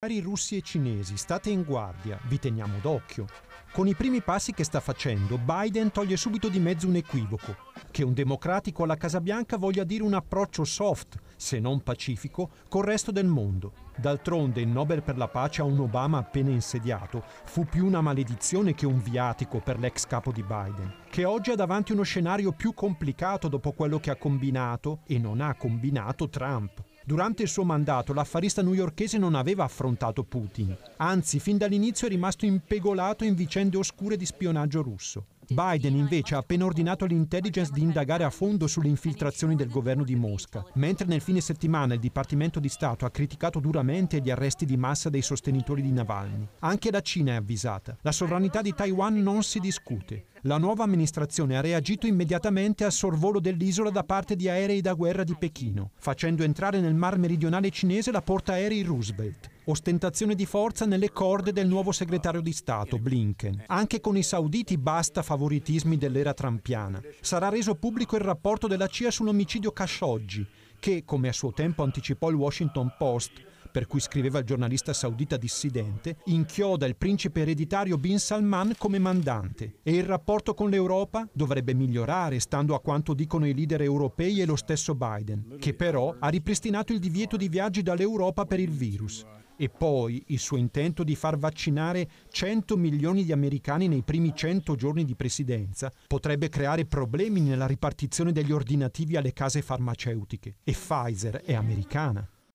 Cari russi e cinesi, state in guardia, vi teniamo d'occhio. Con i primi passi che sta facendo, Biden toglie subito di mezzo un equivoco, che un democratico alla Casa Bianca voglia dire un approccio soft, se non pacifico, col resto del mondo. D'altronde il Nobel per la pace a un Obama appena insediato fu più una maledizione che un viatico per l'ex capo di Biden, che oggi ha davanti uno scenario più complicato dopo quello che ha combinato e non ha combinato Trump Durante il suo mandato l'affarista newyorchese non aveva affrontato Putin, anzi fin dall'inizio è rimasto impegolato in vicende oscure di spionaggio russo. Biden invece ha appena ordinato all'intelligence di indagare a fondo sulle infiltrazioni del governo di Mosca, mentre nel fine settimana il Dipartimento di Stato ha criticato duramente gli arresti di massa dei sostenitori di Navalny. Anche la Cina è avvisata. La sovranità di Taiwan non si discute. La nuova amministrazione ha reagito immediatamente al sorvolo dell'isola da parte di aerei da guerra di Pechino, facendo entrare nel Mar Meridionale cinese la portaerei Roosevelt. Ostentazione di forza nelle corde del nuovo segretario di Stato, Blinken. Anche con i sauditi basta favoritismi dell'era trampiana. Sarà reso pubblico il rapporto della CIA sull'omicidio Khashoggi, che, come a suo tempo anticipò il Washington Post, per cui scriveva il giornalista saudita dissidente, inchioda il principe ereditario Bin Salman come mandante e il rapporto con l'Europa dovrebbe migliorare, stando a quanto dicono i leader europei e lo stesso Biden, che però ha ripristinato il divieto di viaggi dall'Europa per il virus e poi il suo intento di far vaccinare 100 milioni di americani nei primi 100 giorni di presidenza potrebbe creare problemi nella ripartizione degli ordinativi alle case farmaceutiche. E Pfizer è americana.